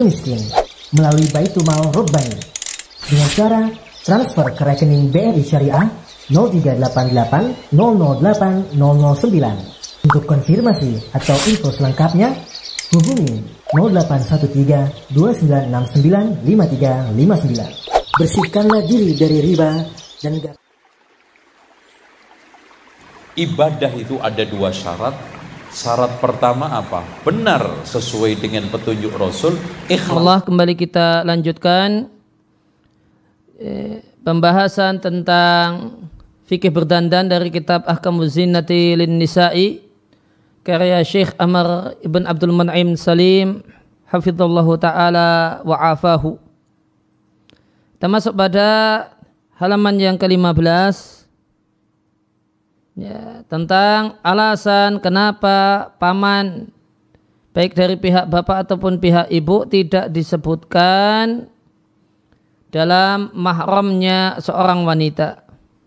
miskin melalui Baitul Mal dengan cara transfer ke rekening BRI Syariah 0388 008 Untuk konfirmasi atau info selengkapnya, hubungi 0813 2969 5359. Bersihkanlah diri dari riba dan ibadah itu ada dua syarat Syarat pertama apa? Benar sesuai dengan petunjuk Rasul. Ikhlas. Allah kembali kita lanjutkan eh, pembahasan tentang fikih berdandan dari kitab Ahkamu Zinnati lin Nisa'i karya Syekh Amr Ibn Abdul Man'im Salim Hafizullah taala wa Kita Termasuk pada halaman yang ke-15 ya, tentang alasan kenapa paman baik dari pihak bapak ataupun pihak ibu tidak disebutkan dalam mahramnya seorang wanita.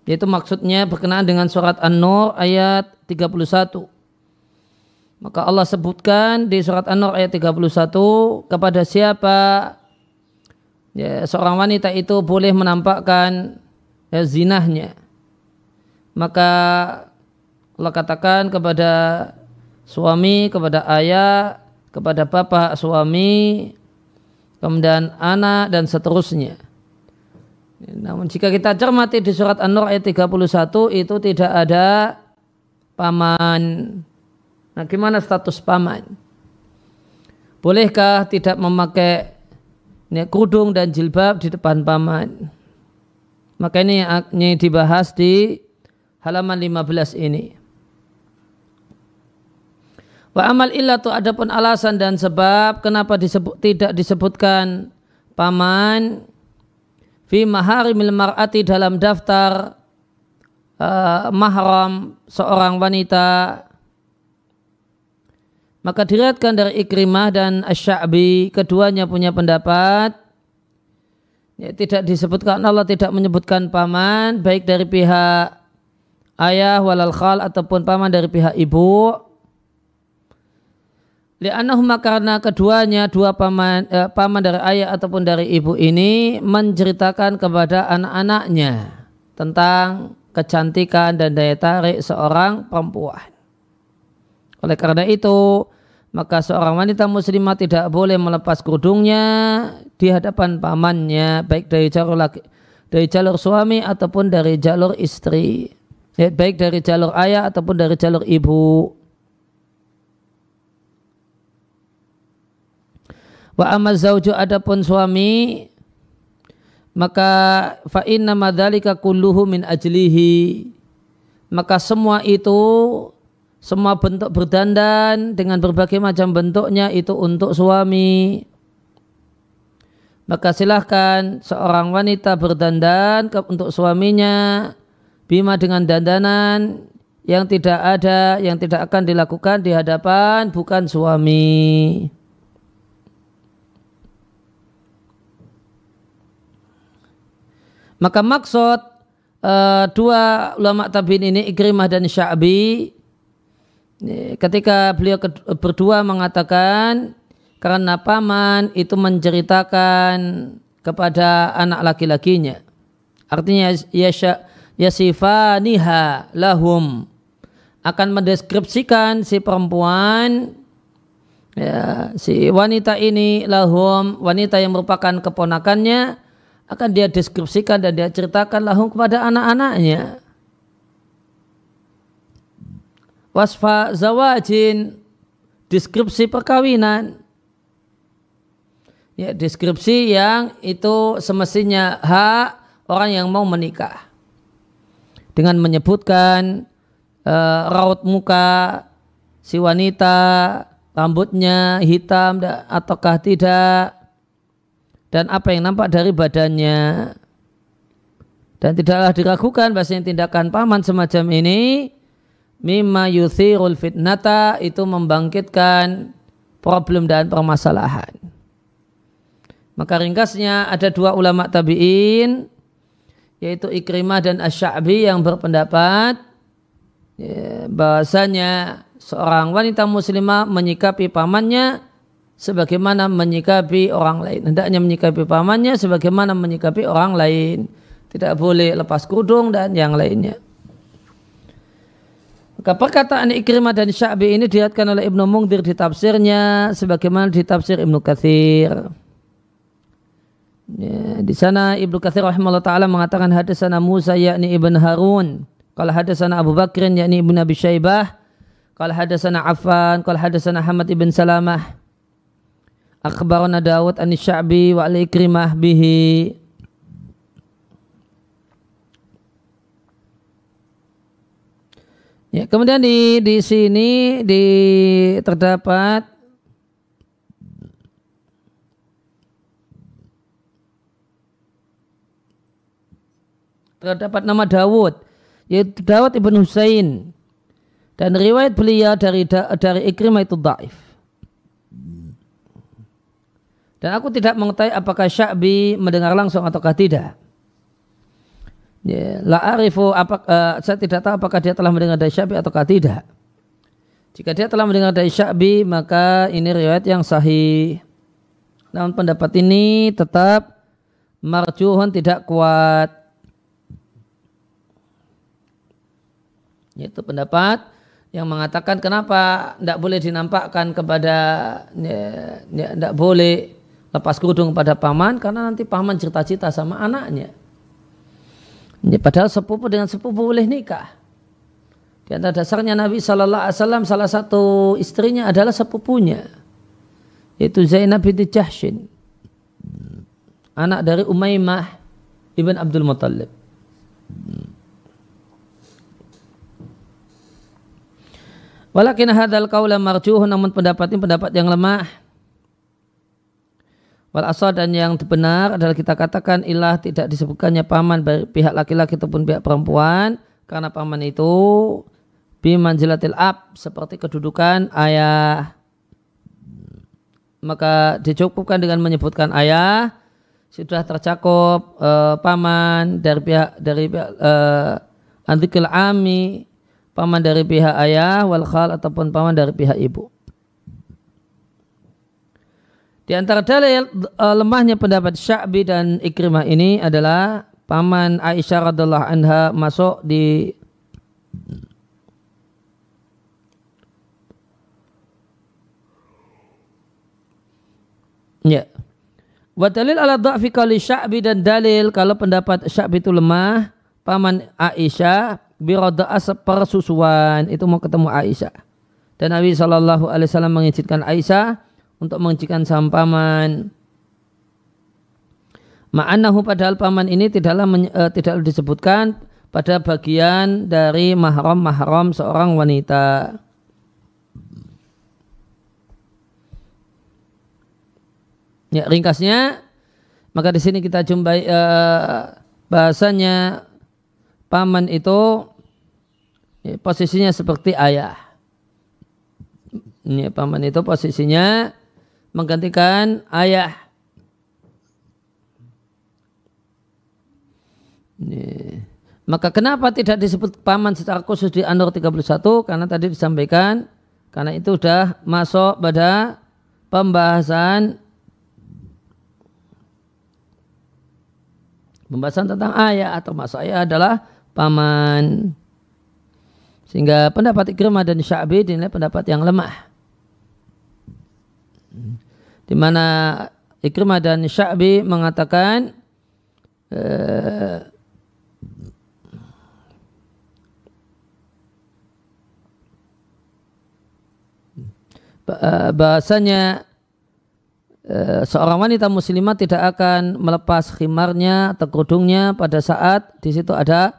Yaitu maksudnya berkenaan dengan surat An-Nur ayat 31. Maka Allah sebutkan di surat An-Nur ayat 31 kepada siapa ya, seorang wanita itu boleh menampakkan ya, zinahnya. Maka Allah katakan kepada suami, kepada ayah, kepada bapak suami, kemudian anak dan seterusnya. Namun jika kita cermati di surat An-Nur ayat 31 itu tidak ada paman. Nah, gimana status paman? Bolehkah tidak memakai kudung dan jilbab di depan paman? Maka ini yang dibahas di halaman 15 ini. Wa amal illatu adapun alasan dan sebab kenapa disebut, tidak disebutkan paman fi maharimil mar'ati dalam daftar uh, mahram seorang wanita maka dilihatkan dari Ikrimah dan Asy'abi keduanya punya pendapat ya, tidak disebutkan Allah tidak menyebutkan paman baik dari pihak ayah walal khal ataupun paman dari pihak ibu Li'annahuma karena keduanya dua paman eh, paman dari ayah ataupun dari ibu ini menceritakan kepada anak-anaknya tentang kecantikan dan daya tarik seorang perempuan. Oleh karena itu, maka seorang wanita muslimah tidak boleh melepas kerudungnya di hadapan pamannya baik dari jalur laki, dari jalur suami ataupun dari jalur istri. Ya, baik dari jalur ayah ataupun dari jalur ibu. Wa amma zauju adapun suami maka fa inna madzalika kulluhu min ajlihi maka semua itu semua bentuk berdandan dengan berbagai macam bentuknya itu untuk suami maka silahkan seorang wanita berdandan ke untuk suaminya bima dengan dandanan yang tidak ada yang tidak akan dilakukan di hadapan bukan suami. Maka maksud uh, dua ulama tabiin ini Ikrimah dan Syabi ketika beliau berdua mengatakan karena paman itu menceritakan kepada anak laki-lakinya. Artinya yasya, yasifaniha lahum akan mendeskripsikan si perempuan ya, si wanita ini lahum wanita yang merupakan keponakannya akan dia deskripsikan dan dia ceritakan lahum kepada anak-anaknya wasfa zawajin deskripsi perkawinan ya deskripsi yang itu semestinya hak orang yang mau menikah dengan menyebutkan e, raut muka si wanita rambutnya hitam ataukah tidak dan apa yang nampak dari badannya dan tidaklah diragukan bahasanya tindakan paman semacam ini mimma yuthirul fitnata itu membangkitkan problem dan permasalahan maka ringkasnya ada dua ulama tabi'in yaitu Ikrimah dan Asy'abi yang berpendapat ya, bahasanya seorang wanita muslimah menyikapi pamannya sebagaimana menyikapi orang lain. Hendaknya menyikapi pamannya sebagaimana menyikapi orang lain. Tidak boleh lepas kudung dan yang lainnya. Maka perkataan Ikrimah dan Syabi ini dilihatkan oleh Ibnu Mungdir di tafsirnya sebagaimana di tafsir Ibnu Katsir. Ya, di sana Ibnu Katsir rahimahullah taala mengatakan hadisana Musa yakni Ibnu Harun, kalau hadisana Abu Bakrin yakni Ibnu Abi Syaibah, kalau hadisana Affan, kalau hadisana Ahmad ibn Salamah. Akhbarana Dawud an Sya'bi wa al Ikrimah bihi Ya, kemudian di di sini di terdapat terdapat nama Dawud yaitu Dawud ibn Husain dan riwayat beliau dari dari Ikrimah itu daif. Dan aku tidak mengetahui apakah Syabi mendengar langsung ataukah tidak. Ya, la arifu apa, uh, saya tidak tahu apakah dia telah mendengar dari Syabi ataukah tidak. Jika dia telah mendengar dari Syabi maka ini riwayat yang sahih. Namun pendapat ini tetap marjuhun tidak kuat. Itu pendapat yang mengatakan kenapa tidak boleh dinampakkan kepada tidak ya, ya, boleh lepas kerudung pada paman karena nanti paman cerita-cerita sama anaknya. Ini padahal sepupu dengan sepupu boleh nikah. Di antara dasarnya Nabi Shallallahu Alaihi Wasallam salah satu istrinya adalah sepupunya, yaitu Zainab binti Jahshin, anak dari Umaymah ibn Abdul Muttalib. Walakin hadal kaulah marjuh namun pendapat ini pendapat yang lemah Wal asal dan yang benar adalah kita katakan ilah tidak disebutkannya paman baik pihak laki-laki ataupun pihak perempuan karena paman itu bimanjilatil ab seperti kedudukan ayah maka dicukupkan dengan menyebutkan ayah sudah tercakup uh, paman dari pihak dari pihak uh, antikil ami paman dari pihak ayah wal khal ataupun paman dari pihak ibu di antara dalil uh, lemahnya pendapat Sya'bi dan Ikrimah ini adalah paman Aisyah radhiallahu anha masuk di Ya. Wa dalil ala dha'fi qali Sya'bi dan dalil kalau pendapat Sya'bi itu lemah, paman Aisyah biroda'a sepersusuan itu mau ketemu Aisyah. Dan Nabi Shallallahu alaihi wasallam mengizinkan Aisyah untuk mengejikan saham paman. Ma'anahu padahal paman ini tidaklah men, uh, eh, tidak disebutkan pada bagian dari mahram-mahram seorang wanita. Ya, ringkasnya maka di sini kita jumpai uh, bahasanya paman itu ya, posisinya seperti ayah. Ya, paman itu posisinya menggantikan ayah. Ini. Maka kenapa tidak disebut paman secara khusus di Anur 31? Karena tadi disampaikan karena itu sudah masuk pada pembahasan pembahasan tentang ayah atau masuk ayah adalah paman. Sehingga pendapat Ikrimah dan Syabi dinilai pendapat yang lemah di mana Ikrimah dan Sya'bi mengatakan eh, bahasanya eh, seorang wanita muslimah tidak akan melepas khimarnya atau kerudungnya pada saat di situ ada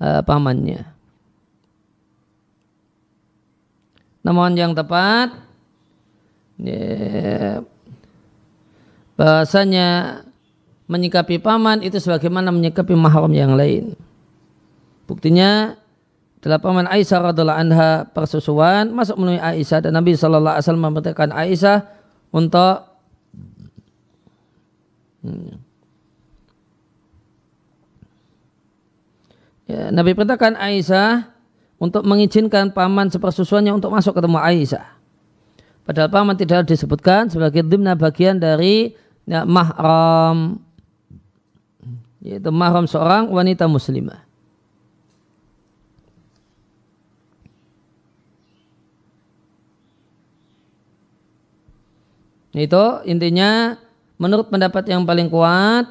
eh, pamannya. Namun yang tepat ya, bahasanya menyikapi paman itu sebagaimana menyikapi mahram yang lain. Buktinya adalah paman Aisyah radhiallahu anha persusuan masuk melalui Aisyah dan Nabi saw alaihi memerintahkan Aisyah untuk hmm. ya, Nabi perintahkan Aisyah untuk mengizinkan paman sepersusuannya untuk masuk ketemu Aisyah. Padahal paman tidak disebutkan sebagai dimna bagian dari ya, mahram yaitu mahram seorang wanita muslimah. Itu intinya menurut pendapat yang paling kuat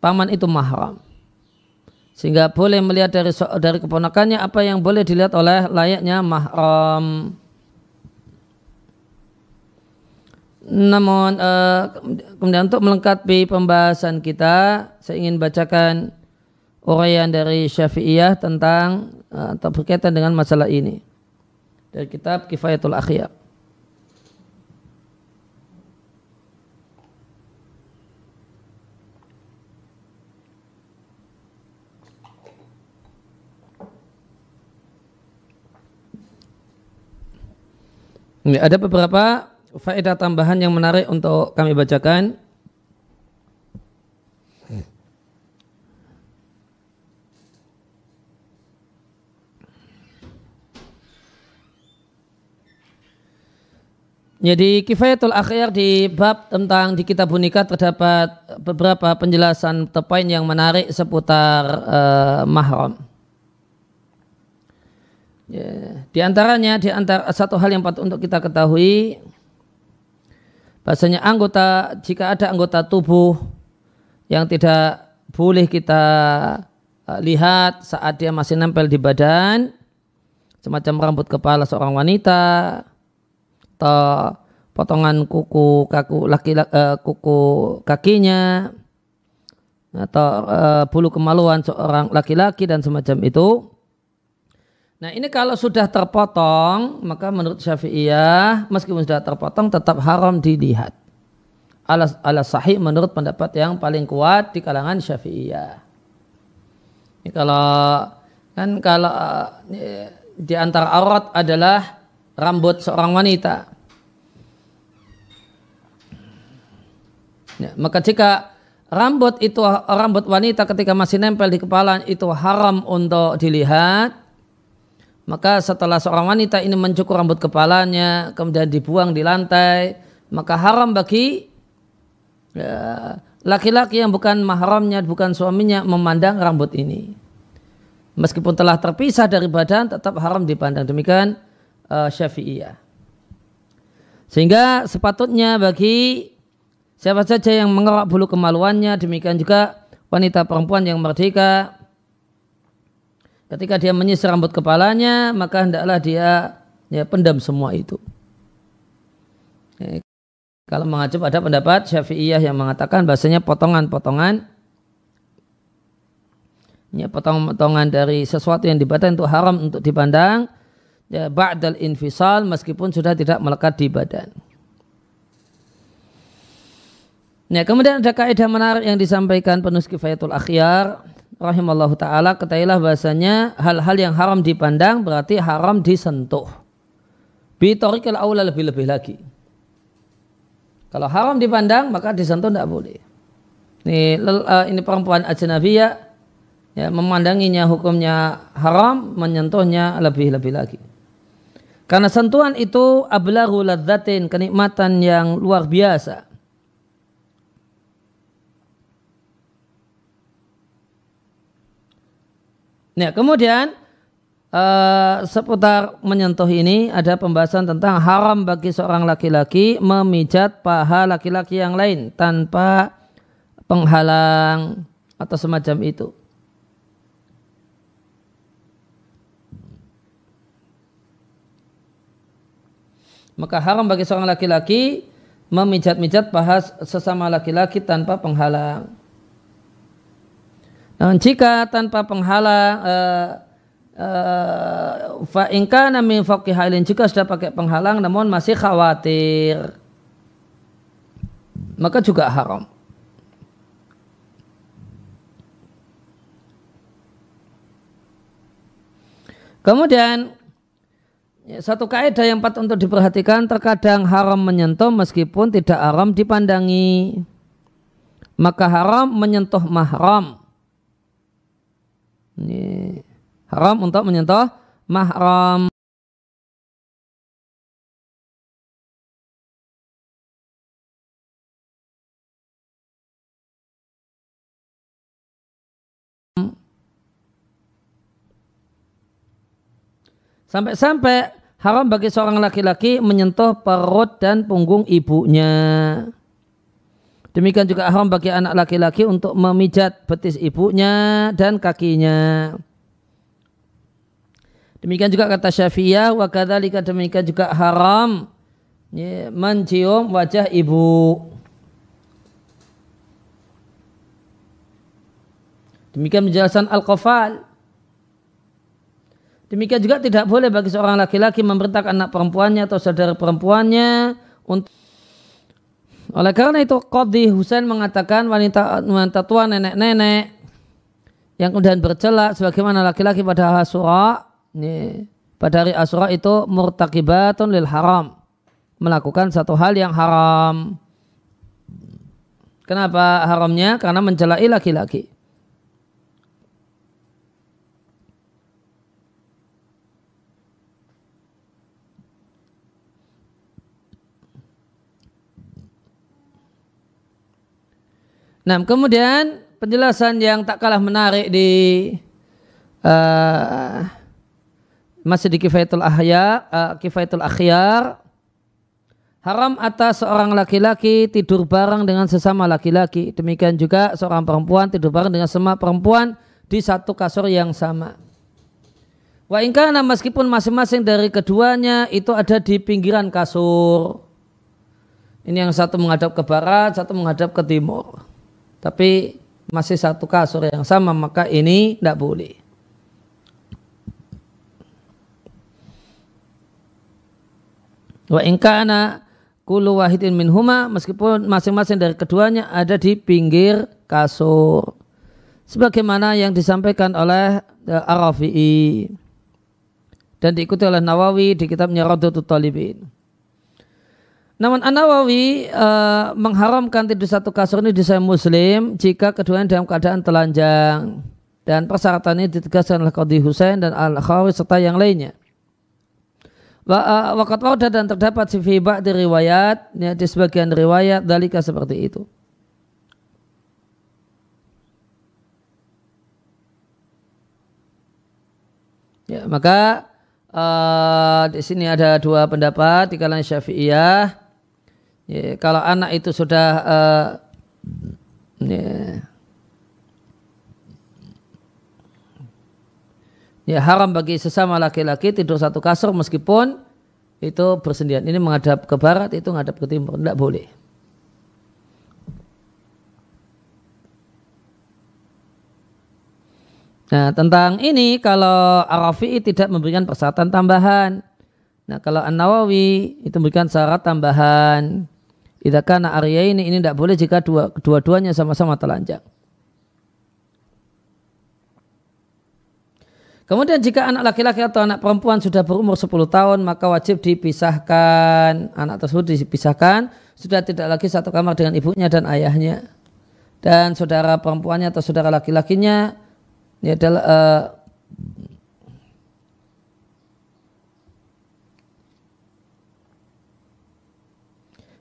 paman itu mahram. Sehingga boleh melihat dari dari keponakannya apa yang boleh dilihat oleh layaknya mahram. Namun eh, kemudian untuk melengkapi pembahasan kita, saya ingin bacakan uraian dari Syafi'iyah tentang eh, atau berkaitan dengan masalah ini dari kitab Kifayatul Akhyar. Ada beberapa Faedah tambahan yang menarik untuk kami bacakan. Jadi kifayatul akhir di bab tentang di kitab nikah terdapat beberapa penjelasan tepain yang menarik seputar uh, mahram. Yeah. Di antaranya di antara satu hal yang patut untuk kita ketahui Bahasanya anggota jika ada anggota tubuh yang tidak boleh kita eh, lihat saat dia masih nempel di badan semacam rambut kepala seorang wanita atau potongan kuku kaku laki uh, kuku kakinya atau uh, bulu kemaluan seorang laki-laki dan semacam itu Nah ini kalau sudah terpotong maka menurut Syafi'iyah meskipun sudah terpotong tetap haram dilihat. Alas, alas sahih menurut pendapat yang paling kuat di kalangan Syafi'iyah. Ini kalau kan kalau eh, di antara aurat adalah rambut seorang wanita. Ya, maka jika rambut itu rambut wanita ketika masih nempel di kepala itu haram untuk dilihat, maka setelah seorang wanita ini mencukur rambut kepalanya, kemudian dibuang di lantai, maka haram bagi ya, laki-laki ya, yang bukan mahramnya, bukan suaminya memandang rambut ini. Meskipun telah terpisah dari badan, tetap haram dipandang. Demikian uh, Syafi'iyah. Sehingga sepatutnya bagi siapa saja yang mengerak bulu kemaluannya, demikian juga wanita perempuan yang merdeka, Ketika dia menyisir rambut kepalanya, maka hendaklah dia ya, pendam semua itu. Ya, kalau mengacu pada pendapat Syafi'iyah yang mengatakan bahasanya potongan-potongan ya potongan-potongan dari sesuatu yang dibadan itu haram untuk dipandang ya ba'dal infisal meskipun sudah tidak melekat di badan. Nah, kemudian ada kaidah menarik yang disampaikan penulis Kifayatul Akhyar rahimallahu taala ketahuilah bahasanya hal-hal yang haram dipandang berarti haram disentuh. Bitorikil aula lebih-lebih lagi. Kalau haram dipandang maka disentuh tidak boleh. Ini, uh, ini perempuan ajnabiyah ya memandanginya hukumnya haram, menyentuhnya lebih-lebih lagi. Karena sentuhan itu ablaru ladzatin, kenikmatan yang luar biasa. Nah, kemudian uh, seputar menyentuh ini ada pembahasan tentang haram bagi seorang laki-laki memijat paha laki-laki yang lain tanpa penghalang atau semacam itu. Maka haram bagi seorang laki-laki memijat-mijat paha sesama laki-laki tanpa penghalang. Namun eh, jika tanpa penghalang, uh, eh, uh, eh, fa ingkana min jika sudah pakai penghalang namun masih khawatir maka juga haram. Kemudian satu kaidah yang patut untuk diperhatikan terkadang haram menyentuh meskipun tidak haram dipandangi. Maka haram menyentuh mahram ini haram untuk menyentuh mahram. Sampai-sampai haram bagi seorang laki-laki menyentuh perut dan punggung ibunya. Demikian juga haram bagi anak laki-laki untuk memijat betis ibunya dan kakinya. Demikian juga kata Syafi'iyah, wa kadzalika demikian juga haram mencium wajah ibu. Demikian penjelasan Al-Qafal. Demikian juga tidak boleh bagi seorang laki-laki memberitakan anak perempuannya atau saudara perempuannya untuk oleh karena itu Qadhi Husain mengatakan wanita wanita tua nenek-nenek yang kemudian bercelak sebagaimana laki-laki pada Asyura ini pada hari asura itu murtakibatun lil haram melakukan satu hal yang haram. Kenapa haramnya? Karena mencelai laki-laki. Nah, kemudian penjelasan yang tak kalah menarik di uh, eh, masih di Kifayatul Ahya, uh, Kifayatul Akhyar Haram atas seorang laki-laki tidur bareng dengan sesama laki-laki. Demikian juga seorang perempuan tidur bareng dengan semua perempuan di satu kasur yang sama. Wa ingkana meskipun masing-masing dari keduanya itu ada di pinggiran kasur. Ini yang satu menghadap ke barat, satu menghadap ke timur tapi masih satu kasur yang sama maka ini tidak boleh. Wa anak kulu wahidin min huma meskipun masing-masing dari keduanya ada di pinggir kasur. Sebagaimana yang disampaikan oleh e, Arafi'i dan diikuti oleh Nawawi di kitabnya Radhatul Talibin. Namun An-Nawawi uh, eh, mengharamkan tidur satu kasur ini di saya Muslim jika keduanya dalam keadaan telanjang dan persyaratan ini ditegaskan oleh Qadhi Hussein dan Al-Khawi serta yang lainnya. Wakat eh, wauda dan terdapat si fibak di riwayat, ya, di sebagian riwayat dalika seperti itu. Ya, maka uh, di sini ada dua pendapat di kalangan Syafi'iyah ya, kalau anak itu sudah uh, ya, ya haram bagi sesama laki-laki tidur satu kasur meskipun itu bersendian ini menghadap ke barat itu menghadap ke timur tidak boleh Nah tentang ini kalau Arafi tidak memberikan persyaratan tambahan. Nah kalau An Nawawi itu memberikan syarat tambahan. Idza kana aryaini ini tidak boleh jika dua dua-duanya sama-sama telanjang. Kemudian jika anak laki-laki atau anak perempuan sudah berumur 10 tahun maka wajib dipisahkan. Anak tersebut dipisahkan sudah tidak lagi satu kamar dengan ibunya dan ayahnya. Dan saudara perempuannya atau saudara laki-lakinya ini adalah uh,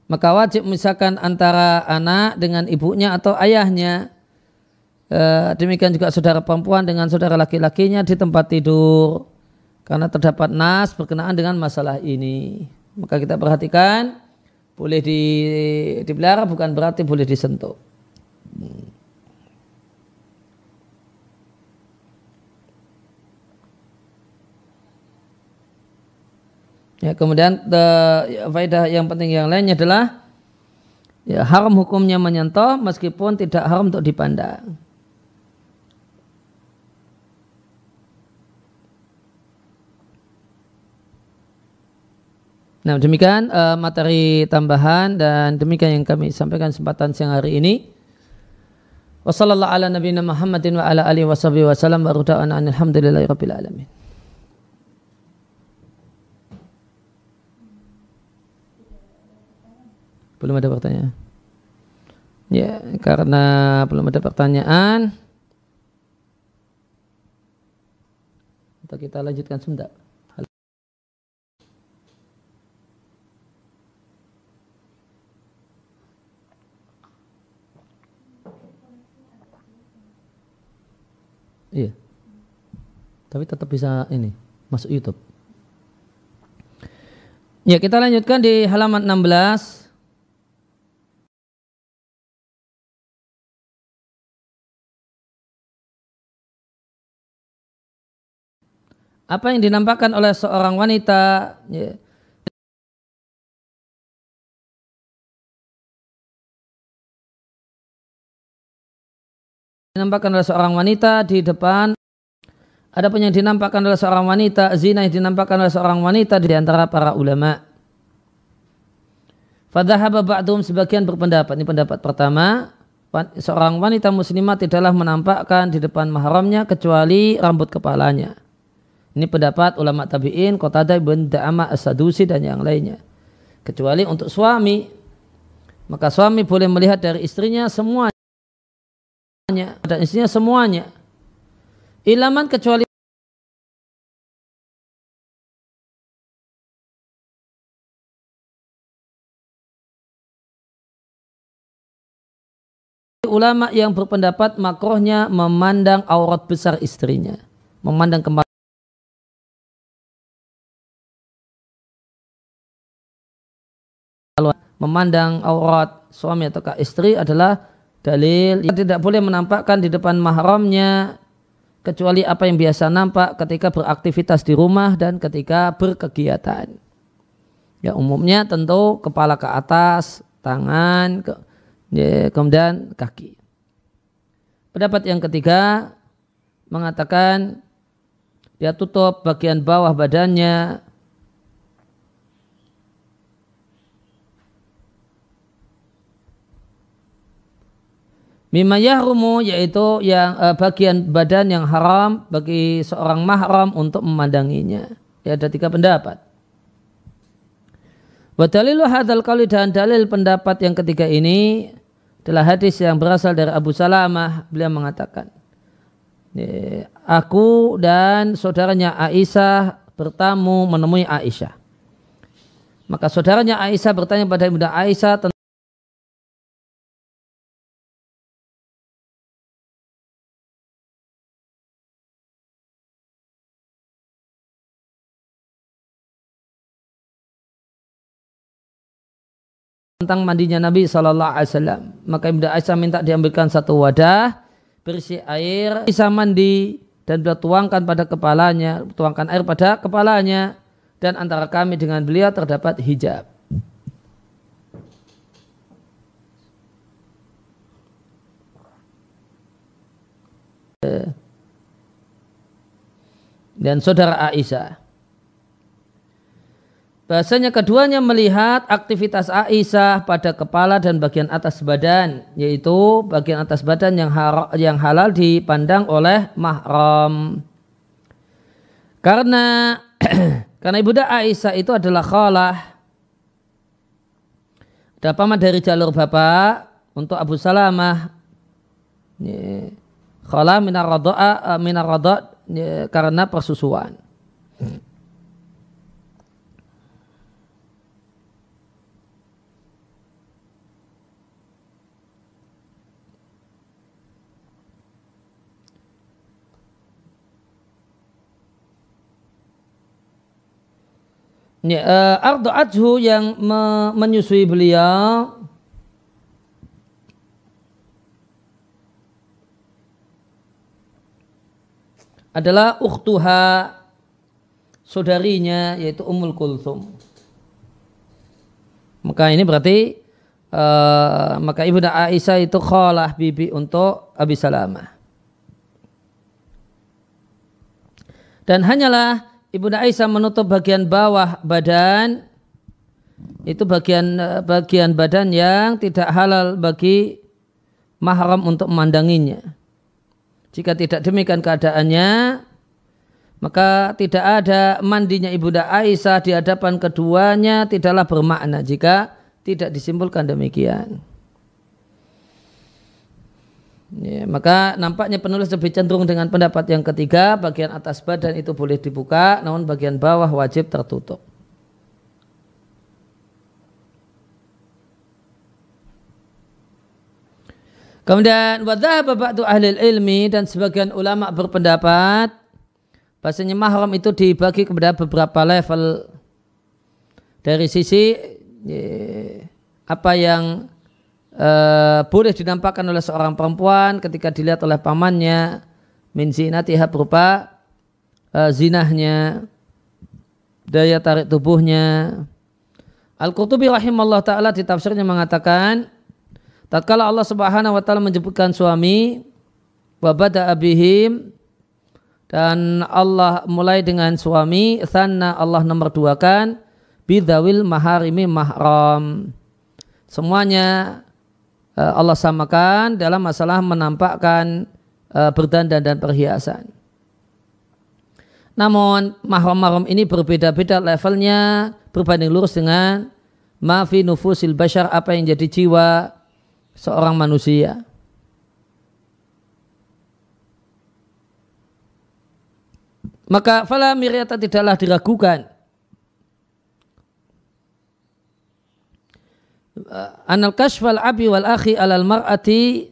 maka wajib misalkan antara anak dengan ibunya atau ayahnya. E, demikian juga saudara perempuan dengan saudara laki-lakinya di tempat tidur karena terdapat nas berkenaan dengan masalah ini. Maka kita perhatikan boleh di, dipelihara bukan berarti boleh disentuh. Hmm. Ya, kemudian the, eh, ya, faedah yang penting yang lainnya adalah ya, haram hukumnya menyentuh meskipun tidak haram untuk dipandang. Nah demikian uh, materi tambahan dan demikian yang kami sampaikan kesempatan siang hari ini. Wassalamualaikum warahmatullahi wabarakatuh. Muhammadin wa Belum ada pertanyaan. Ya, karena belum ada pertanyaan, atau kita lanjutkan sebentar. Iya. Tapi tetap bisa ini masuk YouTube. Ya, kita lanjutkan di halaman 16. apa yang dinampakkan oleh seorang wanita ya, dinampakkan oleh seorang wanita di depan ada pun yang dinampakkan oleh seorang wanita zina yang dinampakkan oleh seorang wanita di antara para ulama Fadhahaba ba'dhum sebagian berpendapat ini pendapat pertama seorang wanita muslimah tidaklah menampakkan di depan mahramnya kecuali rambut kepalanya ini pendapat ulama tabi'in, Qatada bin Da'ama As-Sadusi dan yang lainnya. Kecuali untuk suami, maka suami boleh melihat dari istrinya semuanya dan istrinya semuanya. Ilaman kecuali ulama yang berpendapat makrohnya memandang aurat besar istrinya, memandang kembali memandang aurat suami atau istri adalah dalil yang tidak boleh menampakkan di depan mahramnya kecuali apa yang biasa nampak ketika beraktivitas di rumah dan ketika berkegiatan. Ya umumnya tentu kepala ke atas, tangan, ke, ya, kemudian kaki. Pendapat yang ketiga mengatakan dia tutup bagian bawah badannya Mimma yahrumu yaitu yang uh, bagian badan yang haram bagi seorang mahram untuk memandanginya. Ya, ada tiga pendapat. Wadalilu hadal kali dan dalil pendapat yang ketiga ini adalah hadis yang berasal dari Abu Salamah. Beliau mengatakan, ya, aku dan saudaranya Aisyah bertamu menemui Aisyah. Maka saudaranya Aisyah bertanya pada Ibunda Aisyah tentang tentang mandinya Nabi Shallallahu Alaihi Wasallam. Maka Ibnu Aisyah minta diambilkan satu wadah berisi air, bisa mandi dan beliau tuangkan pada kepalanya, tuangkan air pada kepalanya dan antara kami dengan beliau terdapat hijab. Dan saudara Aisyah Bahasanya keduanya melihat aktivitas Aisyah pada kepala dan bagian atas badan, yaitu bagian atas badan yang, har yang halal dipandang oleh mahram. Karena karena ibunda Aisyah itu adalah khalah. Ada paman dari jalur bapak untuk Abu Salamah. Khalah minar radha eh, minar radha karena persusuan. Ya, uh, eh, Ardo Ajhu yang me menyusui beliau adalah ukhtuha saudarinya yaitu Ummul Kulthum. Maka ini berarti uh, maka Ibunda Aisyah itu kholah bibi untuk Abi Salamah. Dan hanyalah Ibu Aisyah menutup bagian bawah badan itu bagian eh, bagian badan yang tidak halal bagi mahram untuk memandanginya. Jika tidak demikian keadaannya, maka tidak ada mandinya Ibunda Aisyah di hadapan keduanya tidaklah bermakna jika tidak disimpulkan demikian. Ya, maka nampaknya penulis lebih cenderung dengan pendapat yang ketiga, bagian atas badan itu boleh dibuka, namun bagian bawah wajib tertutup. Kemudian wadah tu ahli ilmi dan sebagian ulama berpendapat bahasanya mahram itu dibagi kepada beberapa level dari sisi ya, apa yang uh, boleh dinampakkan oleh seorang perempuan ketika dilihat oleh pamannya min zinatiha berupa uh, zinahnya daya tarik tubuhnya Al-Qurtubi rahimallahu taala di tafsirnya mengatakan tatkala Allah Subhanahu wa taala menyebutkan suami wa bada abihim dan Allah mulai dengan suami sana Allah nomor dua kan bidawil maharimi mahram semuanya Eh, Allah samakan dalam masalah menampakkan eh, berdandan dan perhiasan. Namun mahram-mahram ini berbeda-beda levelnya berbanding lurus dengan mafi nufusil bashar apa yang jadi jiwa seorang manusia. Maka fala miryata tidaklah diragukan Eh, anal kashfal abi wal akhi alal mar'ati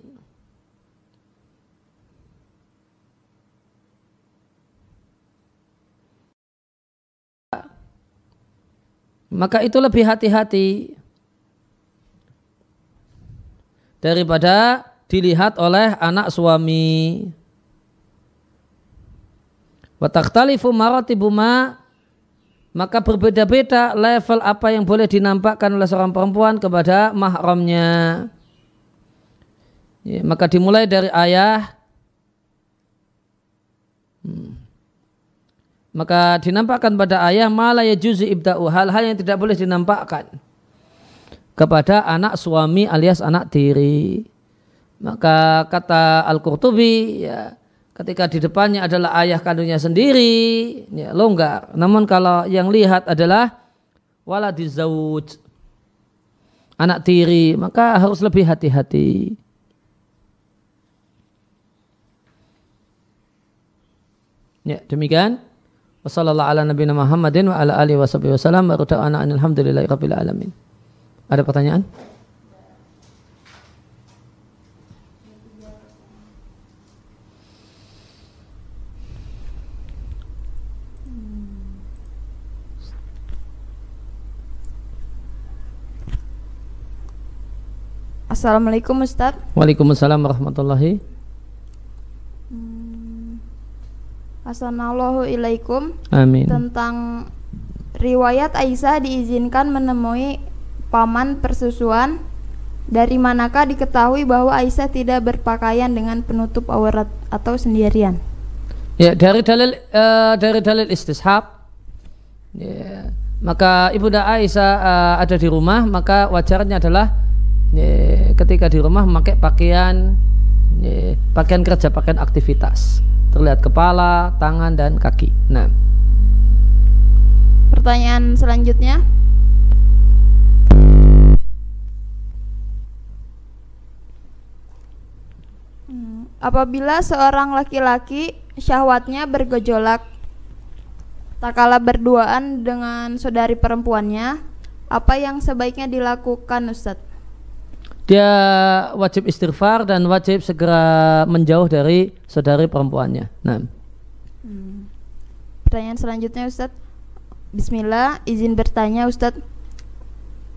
maka itu lebih hati-hati daripada dilihat oleh anak suami. Wa takhtalifu maratibuma maka berbeda-beda level apa yang boleh dinampakkan oleh seorang perempuan kepada mahramnya. Ya, maka dimulai dari ayah. Hmm. Maka dinampakkan pada ayah malaya juzi ibda'u hal-hal yang tidak boleh dinampakkan kepada anak suami alias anak tiri. Maka kata Al-Qurtubi ya, ketika di depannya adalah ayah kandungnya sendiri ya, longgar namun kalau yang lihat adalah waladizawuj anak tiri maka harus lebih hati-hati ya demikian Wassalamualaikum ala wabarakatuh. Muhammadin wa ala alamin ada pertanyaan Assalamualaikum Ustaz Waalaikumsalam warahmatullahi hmm, Assalamualaikum Amin Tentang riwayat Aisyah diizinkan menemui paman persusuan dari manakah diketahui bahwa Aisyah tidak berpakaian dengan penutup aurat atau sendirian? Ya, dari dalil uh, dari dalil istishab. Ya, maka ibunda Aisyah uh, ada di rumah, maka wajarnya adalah ya, ketika di rumah memakai pakaian pakaian kerja, pakaian aktivitas. Terlihat kepala, tangan dan kaki. Nah. Pertanyaan selanjutnya. Hmm, apabila seorang laki-laki syahwatnya bergejolak tak kalah berduaan dengan saudari perempuannya, apa yang sebaiknya dilakukan Ustadz? dia wajib istighfar dan wajib segera menjauh dari saudari perempuannya. Nah. Hmm. Pertanyaan selanjutnya Ustadz Bismillah, izin bertanya Ustadz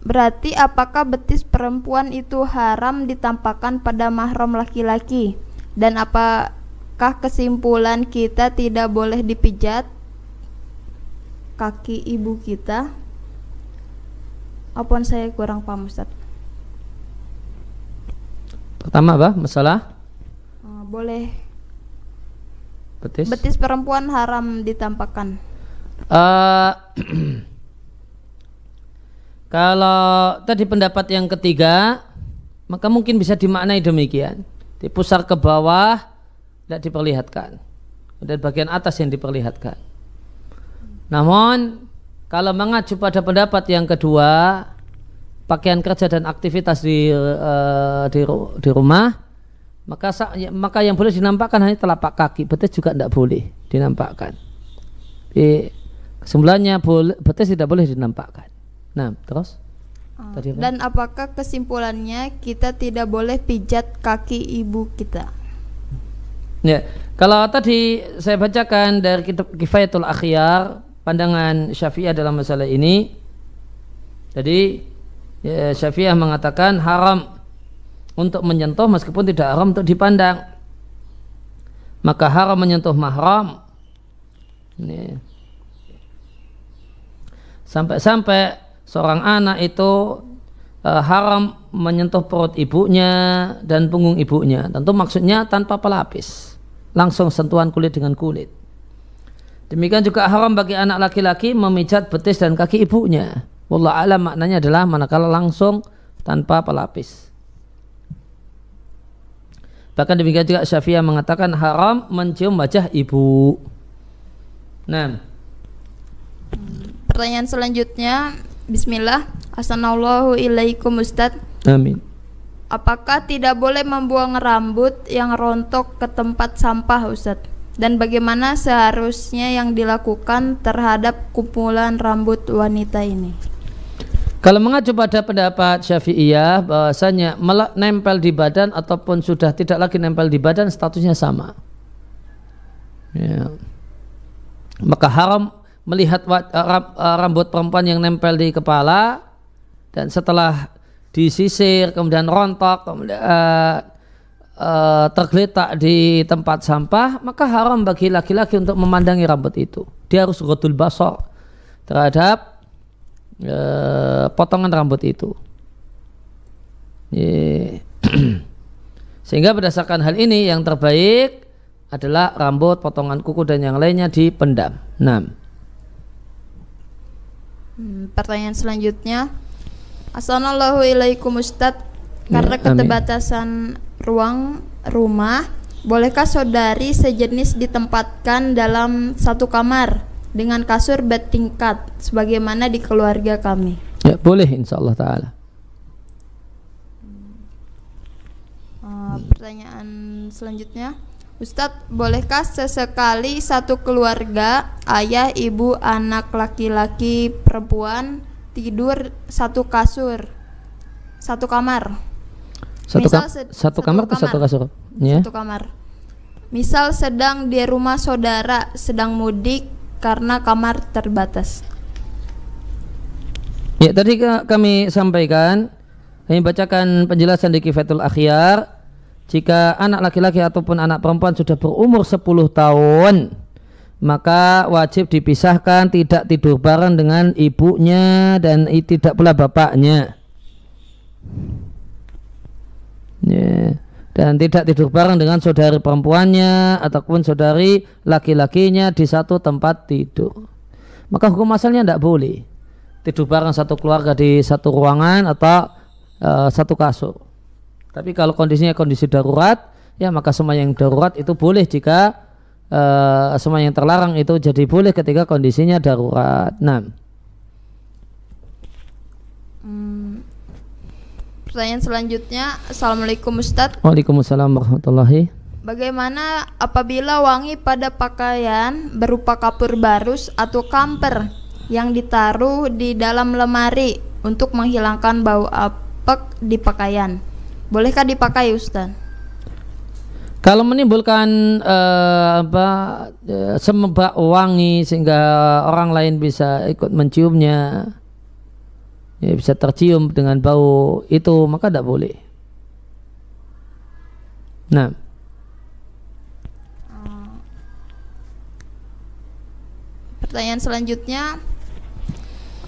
Berarti apakah betis perempuan itu haram ditampakkan pada mahram laki-laki? Dan apakah kesimpulan kita tidak boleh dipijat kaki ibu kita? Apaan saya kurang paham Ustadz pertama apa? Masalah? Eh, boleh. Betis. Betis perempuan haram ditampakkan. Uh, kalau tadi pendapat yang ketiga, maka mungkin bisa dimaknai demikian. Di pusar ke bawah tidak diperlihatkan. Dan bagian atas yang diperlihatkan. Namun kalau mengacu pada pendapat yang kedua, pakaian kerja dan aktivitas di uh, di, di rumah maka ya, maka yang boleh dinampakkan hanya telapak kaki betis juga tidak boleh dinampakkan di kesimpulannya boleh betis tidak boleh dinampakkan nah terus oh, Tadi apa? dan apakah kesimpulannya kita tidak boleh pijat kaki ibu kita ya kalau tadi saya bacakan dari kitab kifayatul akhyar pandangan syafi'ah dalam masalah ini jadi ya, Syafi'ah mengatakan haram untuk menyentuh meskipun tidak haram untuk dipandang maka haram menyentuh mahram ini sampai-sampai seorang anak itu e, haram menyentuh perut ibunya dan punggung ibunya tentu maksudnya tanpa pelapis langsung sentuhan kulit dengan kulit demikian juga haram bagi anak laki-laki memijat betis dan kaki ibunya Wallah alam maknanya adalah manakala langsung tanpa pelapis. Bahkan demikian juga Syafi'ah mengatakan haram mencium wajah ibu. Nah. Pertanyaan selanjutnya, Bismillah. Assalamualaikum Ustaz. Amin. Apakah tidak boleh membuang rambut yang rontok ke tempat sampah Ustaz? Dan bagaimana seharusnya yang dilakukan terhadap kumpulan rambut wanita ini? Kalau mengacu pada pendapat Syafi'iyah bahwasanya nempel di badan ataupun sudah tidak lagi nempel di badan statusnya sama. Ya. Maka haram melihat eh, eh, rambut perempuan yang nempel di kepala dan setelah disisir kemudian rontok kemudian uh, uh, tergeletak di tempat sampah maka haram bagi laki-laki untuk memandangi rambut itu. Dia harus gotul basor terhadap e, potongan rambut itu. Sehingga berdasarkan hal ini yang terbaik adalah rambut, potongan kuku dan yang lainnya dipendam. 6. Hmm, pertanyaan selanjutnya. Assalamualaikum Ustaz. Karena ya, keterbatasan ruang rumah, bolehkah saudari sejenis ditempatkan dalam satu kamar? dengan kasur bed tingkat, sebagaimana di keluarga kami. Ya, boleh insya Allah taala. Uh, pertanyaan selanjutnya, Ustadz, bolehkah sesekali satu keluarga ayah, ibu, anak laki-laki, perempuan tidur satu kasur, satu kamar? Satu, Misal, ka satu, satu kamar, kamar satu kasur? Satu ya. kamar. Misal sedang di rumah saudara, sedang mudik, karena kamar terbatas. Ya, tadi kami sampaikan kami bacakan penjelasan di Kifatul Akhyar jika anak laki-laki ataupun anak perempuan sudah berumur 10 tahun maka wajib dipisahkan tidak tidur bareng dengan ibunya dan tidak pula bapaknya. Yeah dan tidak tidur bareng dengan saudari perempuannya ataupun saudari laki-lakinya di satu tempat tidur. Maka hukum asalnya tidak boleh tidur bareng satu keluarga di satu ruangan atau uh, satu kasur. Tapi kalau kondisinya kondisi darurat, ya maka semua yang darurat itu boleh jika uh, semua yang terlarang itu jadi boleh ketika kondisinya darurat. Nah. Hmm Pertanyaan selanjutnya, Assalamualaikum Ustadz Waalaikumsalam warahmatullahi Bagaimana apabila wangi pada pakaian berupa kapur barus atau kamper yang ditaruh di dalam lemari untuk menghilangkan bau apek di pakaian? Bolehkah dipakai Ustadz? Kalau menimbulkan uh, apa eh, semebak wangi sehingga orang lain bisa ikut menciumnya, ya, bisa tercium dengan bau itu maka tidak boleh. Nah, eh, pertanyaan selanjutnya.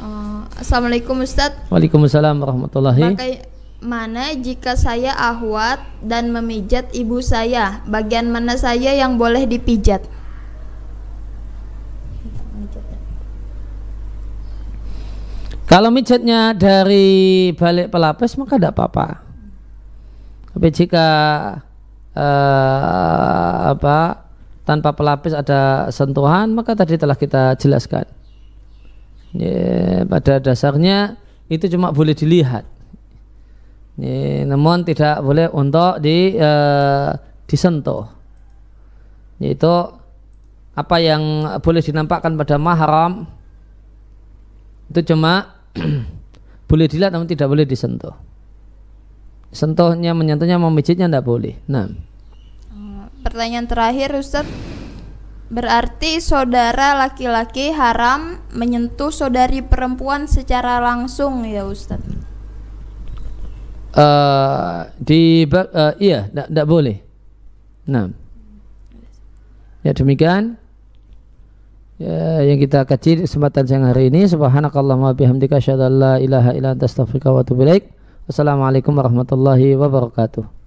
Eh, Assalamualaikum ustadz. Waalaikumsalam warahmatullahi. Bagaimana jika saya ahwat dan memijat ibu saya? Bagian mana saya yang boleh dipijat? Kalau mijatnya dari balik pelapis maka tidak apa-apa. Tapi jika uh, apa tanpa pelapis ada sentuhan maka tadi telah kita jelaskan. Yeah, pada dasarnya itu cuma boleh dilihat. Yeah, namun tidak boleh untuk di uh, disentuh. itu apa yang boleh dinampakkan pada mahram itu cuma boleh dilihat namun tidak boleh disentuh. Sentuhnya, menyentuhnya, memijitnya tidak boleh. Nah. Pertanyaan terakhir Ustaz. Berarti saudara laki-laki haram menyentuh saudari perempuan secara langsung ya Ustaz? Uh, di uh, iya, tidak boleh. Nah. Ya demikian ya, yang kita kaji kesempatan siang hari ini subhanakallahumma bihamdika syadallah ilaha ilaha anta wa atubu ilaik. warahmatullahi wabarakatuh.